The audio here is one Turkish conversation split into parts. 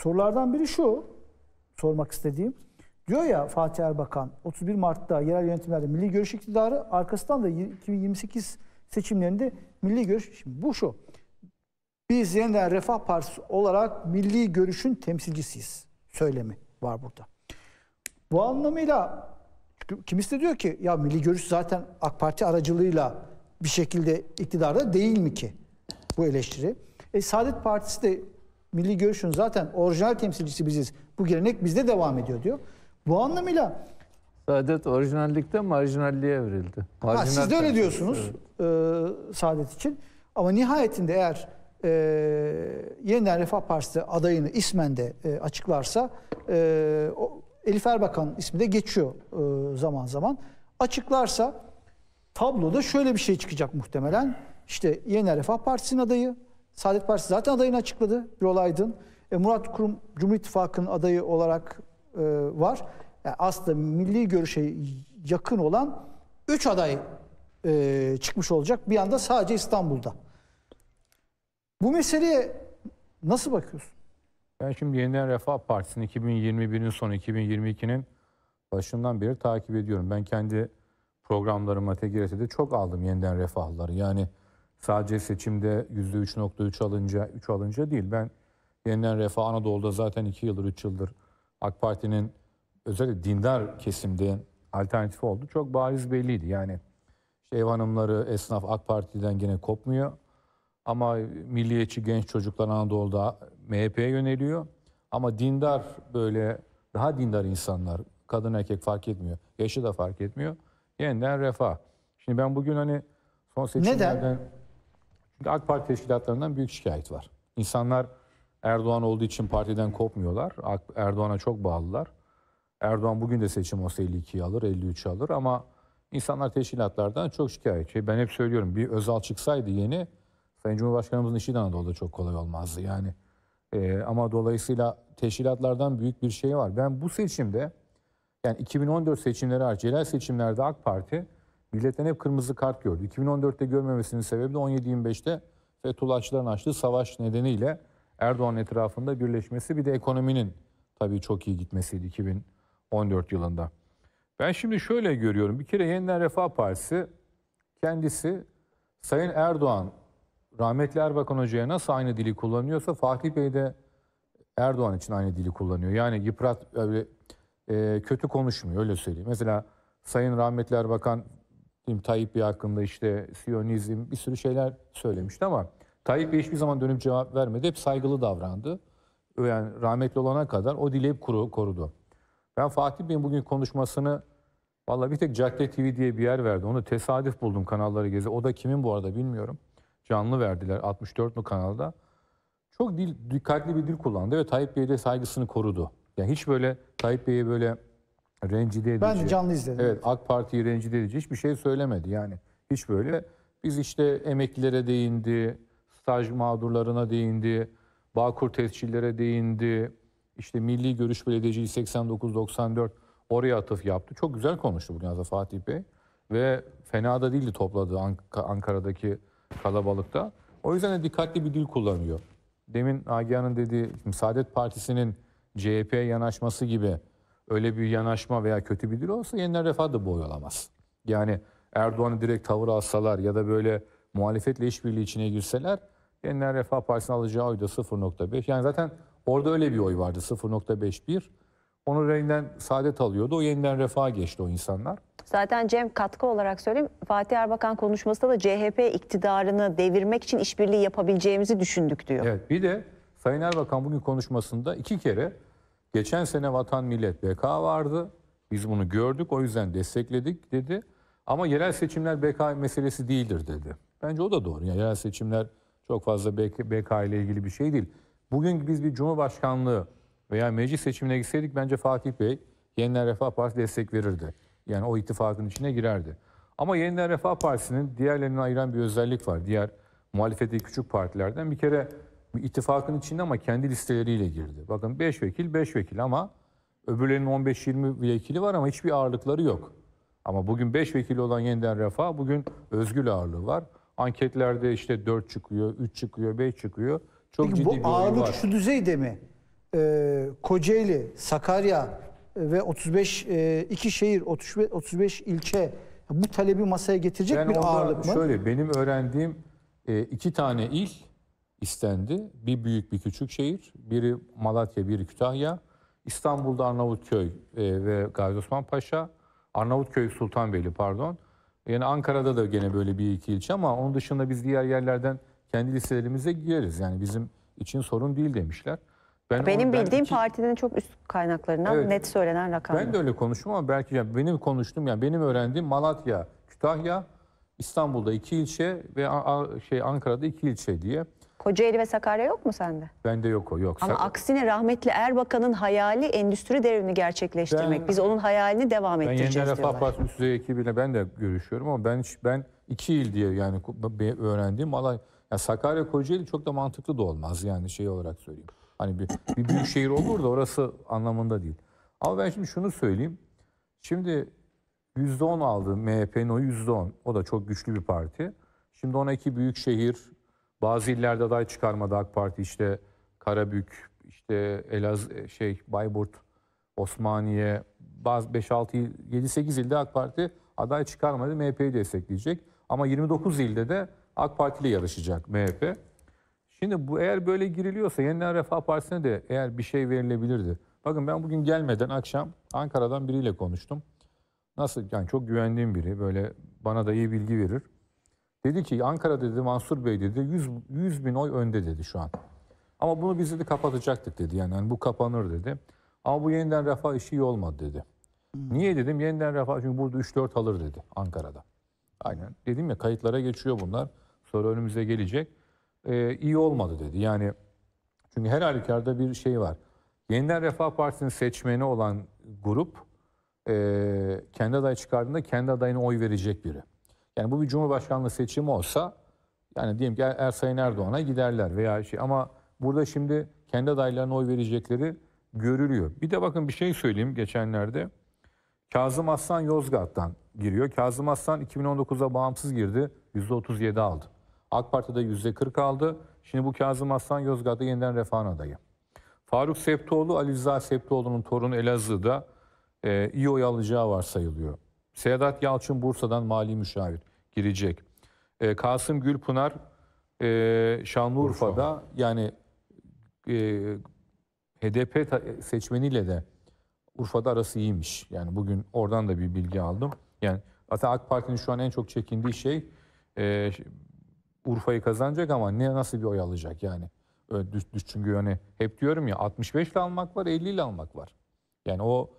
Sorulardan biri şu, sormak istediğim. Diyor ya Fatih Erbakan 31 Mart'ta yerel yönetimlerde milli görüş iktidarı arkasından da 2028 seçimlerinde milli görüş. Şimdi bu şu. Biz yeniden Refah Partisi olarak milli görüşün temsilcisiyiz. Söylemi var burada. Bu anlamıyla kimisi de diyor ki ya milli görüş zaten AK Parti aracılığıyla bir şekilde iktidarda değil mi ki bu eleştiri? E, Saadet Partisi de milli görüşün zaten orijinal temsilcisi biziz. Bu gelenek bizde devam ediyor diyor. Bu anlamıyla Saadet orijinallikten marjinalliğe evrildi. Marjinal ha, siz de öyle diyorsunuz evet. e, Saadet için. Ama nihayetinde eğer e, yeniden Refah Partisi adayını ismen de e, açıklarsa e, o, Elif Erbakan ismi de geçiyor e, zaman zaman. Açıklarsa tabloda şöyle bir şey çıkacak muhtemelen. İşte Yeni Refah Partisi'nin adayı, Saadet Partisi zaten adayını açıkladı Birol Aydın. E, Murat Kurum Cumhur İttifakı'nın adayı olarak e, var. Yani e, aslında milli görüşe yakın olan 3 aday e, çıkmış olacak. Bir anda sadece İstanbul'da. Bu meseleye nasıl bakıyorsun? Ben şimdi Yeniden Refah Partisi'nin 2021'in sonu 2022'nin başından beri takip ediyorum. Ben kendi programlarıma TGRT'de çok aldım Yeniden Refahları. Yani Sadece seçimde %3.3 alınca, 3 alınca değil. Ben yeniden Refah Anadolu'da zaten 2 yıldır, 3 yıldır AK Parti'nin özellikle dindar kesimde alternatifi oldu. Çok bariz belliydi. Yani işte ev hanımları, esnaf AK Parti'den gene kopmuyor. Ama milliyetçi genç çocuklar Anadolu'da MHP'ye yöneliyor. Ama dindar böyle daha dindar insanlar, kadın erkek fark etmiyor. Yaşı da fark etmiyor. Yeniden refah. Şimdi ben bugün hani son seçimlerden... Neden? Çünkü AK Parti teşkilatlarından büyük şikayet var. İnsanlar Erdoğan olduğu için partiden kopmuyorlar. Erdoğan'a çok bağlılar. Erdoğan bugün de seçim olsa 52'yi alır, 53 alır ama insanlar teşkilatlardan çok şikayetçi. Ben hep söylüyorum bir Özal çıksaydı yeni Sayın Cumhurbaşkanımızın işi de Anadolu'da çok kolay olmazdı yani. E, ama dolayısıyla teşkilatlardan büyük bir şey var. Ben bu seçimde yani 2014 seçimleri hariç seçimlerde AK Parti Milletten hep kırmızı kart gördü. 2014'te görmemesinin sebebi de 17-25'te Fethullahçıların açtığı savaş nedeniyle Erdoğan etrafında birleşmesi bir de ekonominin tabii çok iyi gitmesiydi 2014 yılında. Ben şimdi şöyle görüyorum. Bir kere Yeniden Refah Partisi kendisi Sayın Erdoğan rahmetli Erbakan Hoca'ya nasıl aynı dili kullanıyorsa Fatih Bey de Erdoğan için aynı dili kullanıyor. Yani yıprat öyle e, kötü konuşmuyor öyle söyleyeyim. Mesela Sayın rahmetli Erbakan Tayyip Bey hakkında işte Siyonizm bir sürü şeyler söylemişti ama Tayyip Bey hiçbir zaman dönüp cevap vermedi. Hep saygılı davrandı. Yani rahmetli olana kadar o dili hep kuru, korudu. Ben Fatih Bey'in bugün konuşmasını valla bir tek Cadde TV diye bir yer verdi. Onu tesadüf buldum kanalları gezi. O da kimin bu arada bilmiyorum. Canlı verdiler 64 mu kanalda. Çok dil, dikkatli bir dil kullandı ve Tayyip Bey'e de saygısını korudu. Yani hiç böyle Tayyip Bey'e böyle rencide edici. Ben de canlı izledim. Evet AK Parti'yi rencide edici hiçbir şey söylemedi yani. Hiç böyle. Biz işte emeklilere değindi, staj mağdurlarına değindi, Bağkur tescillere değindi. İşte Milli Görüş Belediyeci'yi 89-94 oraya atıf yaptı. Çok güzel konuştu bugün aslında Fatih Bey. Ve fena da değildi topladı Ank Ankara'daki kalabalıkta. O yüzden de dikkatli bir dil kullanıyor. Demin Agihan'ın dediği Saadet Partisi'nin CHP'ye yanaşması gibi öyle bir yanaşma veya kötü bir dil olsa yeniden refah da boy olamaz. Yani Erdoğan'ı direkt tavır alsalar ya da böyle muhalefetle işbirliği içine girseler yeniden Refah Partisi'nin alacağı oy da 0.5. Yani zaten orada öyle bir oy vardı 0.51. Onun renginden saadet alıyordu. O yeniden refah geçti o insanlar. Zaten Cem katkı olarak söyleyeyim. Fatih Erbakan konuşmasında da CHP iktidarını devirmek için işbirliği yapabileceğimizi düşündük diyor. Evet bir de Sayın Erbakan bugün konuşmasında iki kere Geçen sene Vatan Millet BK vardı. Biz bunu gördük o yüzden destekledik dedi. Ama yerel seçimler BK meselesi değildir dedi. Bence o da doğru. Yani yerel seçimler çok fazla BK, ile ilgili bir şey değil. Bugün biz bir cumhurbaşkanlığı veya meclis seçimine gitseydik bence Fatih Bey Yeniler Refah Partisi destek verirdi. Yani o ittifakın içine girerdi. Ama Yeniler Refah Partisi'nin diğerlerini ayıran bir özellik var. Diğer muhalefeti küçük partilerden bir kere bir ittifakın içinde ama kendi listeleriyle girdi. Bakın 5 vekil 5 vekil ama öbürlerinin 15-20 vekili var ama hiçbir ağırlıkları yok. Ama bugün 5 vekili olan yeniden refah bugün özgül ağırlığı var. Anketlerde işte 4 çıkıyor, 3 çıkıyor, 5 çıkıyor. Çok Peki, ciddi bu bir ağırlık var. şu düzeyde mi? Ee, Kocaeli, Sakarya e, ve 35 e, iki şehir, 35, 35 ilçe bu talebi masaya getirecek ben bir ağırlık mı? Şöyle benim öğrendiğim e, iki tane il istendi. Bir büyük bir küçük şehir, biri Malatya, biri Kütahya. İstanbul'da Arnavutköy e, ve Gazi Osman Paşa, Arnavutköy Sultanbeyli pardon. Yani Ankara'da da gene böyle bir iki ilçe ama onun dışında biz diğer yerlerden kendi listelerimize gireriz. Yani bizim için sorun değil demişler. Ben benim onu, bildiğim iki... partinin çok üst kaynaklarından evet, net söylenen rakam. Ben de öyle konuştum ama belki yani benim konuştum yani benim öğrendiğim Malatya, Kütahya, İstanbul'da iki ilçe ve şey Ankara'da iki ilçe diye. Kocaeli ve Sakarya yok mu sende? Bende yok o yok. Ama aksine rahmetli Erbakan'ın hayali endüstri devrimi gerçekleştirmek. Ben, Biz onun hayalini devam ben ettireceğiz diyorlar. Ben Yeniden Refah Partisi Düzey ekibiyle ben de görüşüyorum ama ben ben iki il diye yani öğrendiğim alay. Ya Sakarya Kocaeli çok da mantıklı da olmaz yani şey olarak söyleyeyim. Hani bir, bir büyük şehir olur da orası anlamında değil. Ama ben şimdi şunu söyleyeyim. Şimdi %10 aldı MHP'nin o %10. O da çok güçlü bir parti. Şimdi ona iki büyük şehir bazı illerde aday çıkarmadı AK Parti işte Karabük, işte Elaz e, şey Bayburt, Osmaniye, bazı 5 6 il 7 8 ilde AK Parti aday çıkarmadı. MHP'yi destekleyecek. Ama 29 ilde de AK Parti ile yarışacak MHP. Şimdi bu eğer böyle giriliyorsa Yeniden Refah Partisi'ne de eğer bir şey verilebilirdi. Bakın ben bugün gelmeden akşam Ankara'dan biriyle konuştum. Nasıl yani çok güvendiğim biri böyle bana da iyi bilgi verir. Dedi ki Ankara dedi Mansur Bey dedi 100, 100 bin oy önde dedi şu an. Ama bunu biz dedi kapatacaktık dedi yani, yani bu kapanır dedi. Ama bu yeniden refah işi iyi olmadı dedi. Hmm. Niye dedim yeniden refah çünkü burada 3-4 alır dedi Ankara'da. Aynen dedim ya kayıtlara geçiyor bunlar sonra önümüze gelecek. Ee, iyi olmadı dedi yani çünkü her halükarda bir şey var. Yeniden Refah Partisi'nin seçmeni olan grup e, kendi adayı çıkardığında kendi adayına oy verecek biri. Yani bu bir cumhurbaşkanlığı seçimi olsa yani diyelim ki Ersayın Erdoğan'a giderler veya şey ama burada şimdi kendi adaylarına oy verecekleri görülüyor. Bir de bakın bir şey söyleyeyim geçenlerde. Kazım Aslan Yozgat'tan giriyor. Kazım Aslan 2019'a bağımsız girdi. %37 aldı. AK Parti'de %40 aldı. Şimdi bu Kazım Aslan Yozgat'ta yeniden refahın adayı. Faruk Septoğlu, Ali Rıza Septoğlu'nun torunu Elazığ'da e, iyi oy alacağı varsayılıyor. Sedat Yalçın Bursa'dan mali müşavir girecek. E, Kasım Gülpınar e, Şanlıurfa'da Urfa. yani e, HDP seçmeniyle de Urfa'da arası iyiymiş. Yani bugün oradan da bir bilgi aldım. Yani hatta AK Parti'nin şu an en çok çekindiği şey e, Urfa'yı kazanacak ama ne nasıl bir oy alacak yani. Öyle düş, düş çünkü hani hep diyorum ya 65 ile almak var 50 ile almak var. Yani o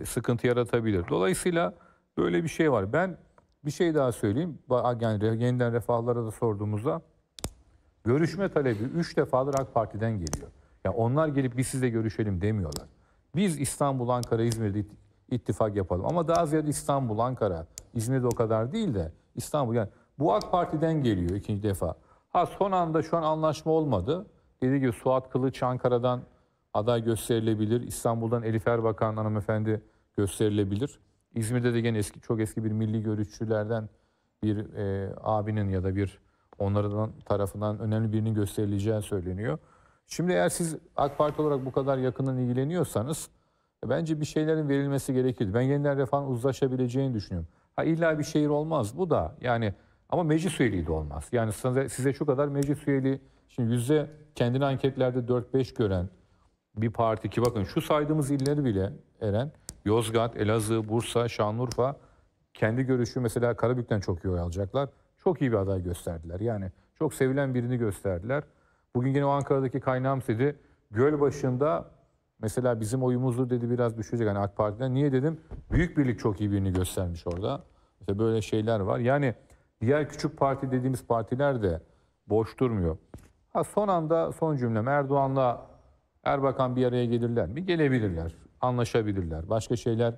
e, sıkıntı yaratabilir. Dolayısıyla Böyle bir şey var. Ben bir şey daha söyleyeyim. Yani yeniden refahlara da sorduğumuzda görüşme talebi 3 defadır AK Parti'den geliyor. Yani onlar gelip biz sizle görüşelim demiyorlar. Biz İstanbul, Ankara, İzmir'de ittifak yapalım. Ama daha ziyade İstanbul, Ankara, İzmir'de o kadar değil de İstanbul. Yani bu AK Parti'den geliyor ikinci defa. Ha son anda şu an anlaşma olmadı. Dediği gibi Suat Kılıç Ankara'dan aday gösterilebilir. İstanbul'dan Elif Erbakan hanımefendi gösterilebilir. İzmir'de de gene eski, çok eski bir milli görüşçülerden bir e, abinin ya da bir onlardan tarafından önemli birinin gösterileceği söyleniyor. Şimdi eğer siz AK Parti olarak bu kadar yakından ilgileniyorsanız e, bence bir şeylerin verilmesi gerekir. Ben yeniden refahın uzlaşabileceğini düşünüyorum. Ha illa bir şehir olmaz bu da yani ama meclis üyeliği de olmaz. Yani size, size şu kadar meclis üyeliği şimdi yüzde kendini anketlerde 4-5 gören bir parti ki bakın şu saydığımız illeri bile Eren Yozgat, Elazığ, Bursa, Şanlıurfa kendi görüşü mesela Karabük'ten çok iyi oy alacaklar. Çok iyi bir aday gösterdiler. Yani çok sevilen birini gösterdiler. Bugün yine o Ankara'daki kaynağım dedi. Göl başında mesela bizim oyumuzu dedi biraz düşecek. Hani AK Parti'den niye dedim? Büyük Birlik çok iyi birini göstermiş orada. İşte böyle şeyler var. Yani diğer küçük parti dediğimiz partiler de boş durmuyor. Ha son anda son cümlem Erdoğan'la Erbakan bir araya gelirler mi? Gelebilirler anlaşabilirler. Başka şeyler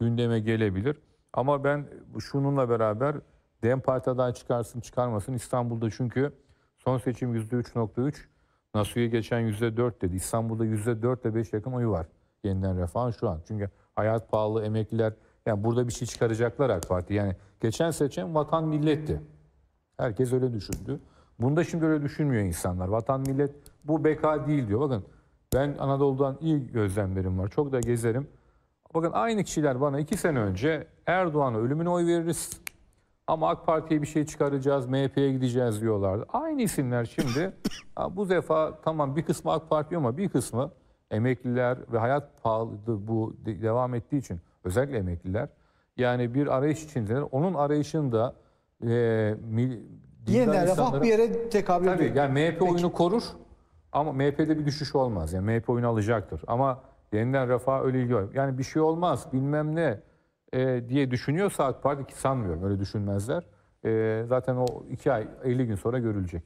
gündeme gelebilir. Ama ben şununla beraber DEM Parti adayı çıkarsın çıkarmasın İstanbul'da çünkü son seçim %3.3 NASU'ya geçen %4 dedi. İstanbul'da %4 ile 5 yakın oyu var. Yeniden refah şu an. Çünkü hayat pahalı, emekliler yani burada bir şey çıkaracaklar AK Parti. Yani geçen seçim vatan milletti. Herkes öyle düşündü. Bunda şimdi öyle düşünmüyor insanlar. Vatan millet bu beka değil diyor. Bakın ben Anadolu'dan iyi gözlemlerim var. Çok da gezerim. Bakın aynı kişiler bana iki sene önce Erdoğan'a ölümüne oy veririz. Ama AK Parti'ye bir şey çıkaracağız, MHP'ye gideceğiz diyorlardı. Aynı isimler şimdi bu defa tamam bir kısmı AK Parti ama bir kısmı emekliler ve hayat pahalı bu devam ettiği için özellikle emekliler yani bir arayış içindeler. Onun arayışında e, mil, yeniden refah bir yere tekabül ediyor. Tabii yani MHP Peki. oyunu korur ama MHP'de bir düşüş olmaz. Yani MHP oyunu alacaktır. Ama yeniden Refah Ölülüyor. Yani bir şey olmaz bilmem ne e, diye düşünüyorsa AK Parti ki sanmıyorum öyle düşünmezler. E, zaten o iki ay 50 gün sonra görülecek.